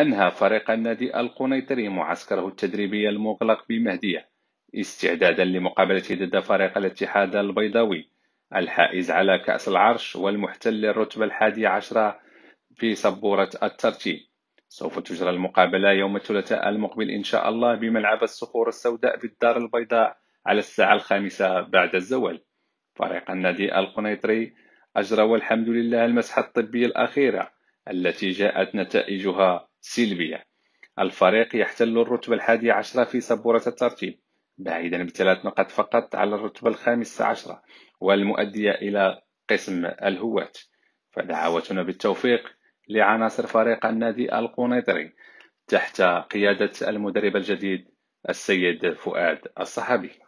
أنهى فريق النادي القنيطري معسكره التدريبي المغلق بمهدية استعدادا لمقابلة ضد فريق الاتحاد البيضاوي الحائز على كأس العرش والمحتل الرتبة الحادية عشرة في سبورة الترتيب سوف تجرى المقابلة يوم الثلاثاء المقبل إن شاء الله بملعب الصخور السوداء بالدار البيضاء على الساعة الخامسة بعد الزوال فريق النادي القنيطري أجرى والحمد لله المسحة الطبية الأخيرة التي جاءت نتائجها سلبية الفريق يحتل الرتبة الحادية عشرة في سبورة الترتيب بعيدا بثلاث نقاط فقط على الرتبة الخامسة عشرة والمؤدية إلى قسم الهواة فدعوتنا بالتوفيق لعناصر فريق النادي القنيطري تحت قيادة المدرب الجديد السيد فؤاد الصحابي